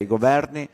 I governi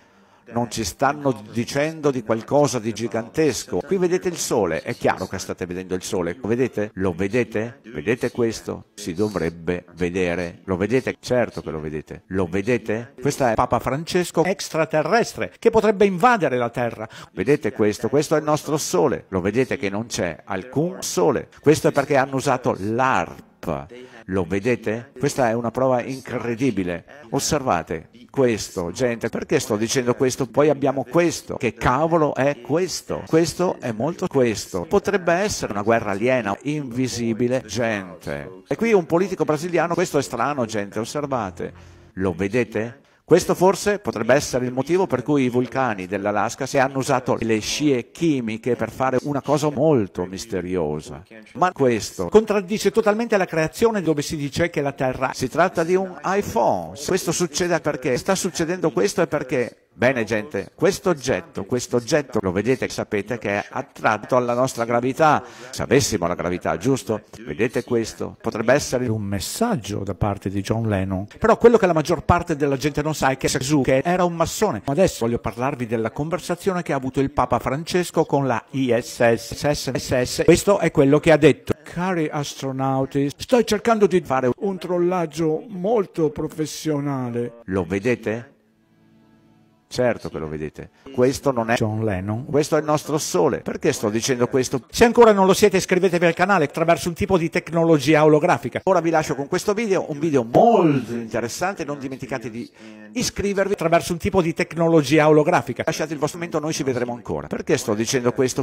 non ci stanno dicendo di qualcosa di gigantesco. Qui vedete il sole, è chiaro che state vedendo il sole, lo vedete? Lo vedete? Vedete questo? Si dovrebbe vedere. Lo vedete? Certo che lo vedete. Lo vedete? Questo è Papa Francesco extraterrestre che potrebbe invadere la Terra. Vedete questo? Questo è il nostro sole. Lo vedete che non c'è alcun sole. Questo è perché hanno usato l'arte Cup. Lo vedete? Questa è una prova incredibile. Osservate questo, gente, perché sto dicendo questo? Poi abbiamo questo. Che cavolo è questo? Questo è molto questo. Potrebbe essere una guerra aliena, invisibile, gente. E qui un politico brasiliano, questo è strano, gente, osservate. Lo vedete? Questo forse potrebbe essere il motivo per cui i vulcani dell'Alaska si hanno usato le scie chimiche per fare una cosa molto misteriosa. Ma questo contraddice totalmente la creazione dove si dice che la Terra si tratta di un iPhone. Questo succede perché sta succedendo questo e perché Bene gente, questo oggetto, questo oggetto lo vedete e sapete che è attratto alla nostra gravità, Se avessimo la gravità, giusto? Vedete questo? Potrebbe essere un messaggio da parte di John Lennon. Però quello che la maggior parte della gente non sa è che Gesù che era un massone. Adesso voglio parlarvi della conversazione che ha avuto il Papa Francesco con la ISS. Questo è quello che ha detto. Cari astronauti, sto cercando di fare un trollaggio molto professionale. Lo vedete? Certo che lo vedete. Questo non è John Lennon. Questo è il nostro sole. Perché sto dicendo questo? Se ancora non lo siete iscrivetevi al canale attraverso un tipo di tecnologia olografica. Ora vi lascio con questo video, un video molto interessante, non dimenticate di iscrivervi attraverso un tipo di tecnologia olografica. Lasciate il vostro momento, noi ci vedremo ancora. Perché sto dicendo questo?